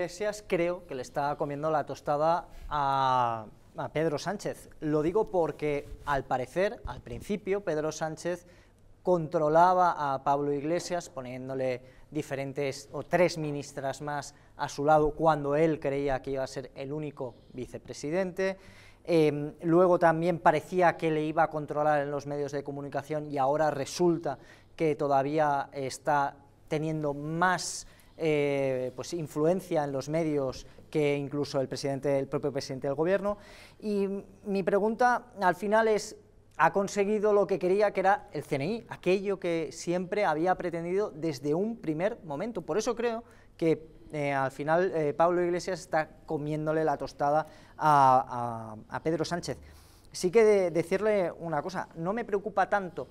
Iglesias creo que le está comiendo la tostada a, Pedro Sánchez. Lo digo porque, al parecer, al principio, Pedro Sánchez controlaba a Pablo Iglesias poniéndole diferentes o tres ministras más a su lado cuando él creía que iba a ser el único vicepresidente. Em, luego también parecía que le iba a controlar en los medios de comunicación y ahora resulta que todavía está teniendo más eh, pues influencia en los medios que incluso el, presidente, el propio presidente del gobierno. Y mi pregunta al final es, ha conseguido lo que quería, que era el CNI, aquello que siempre había pretendido desde un primer momento. Por eso creo que eh, al final eh, Pablo Iglesias está comiéndole la tostada a, Pedro Sánchez. Sí que decirle una cosa, no me preocupa tanto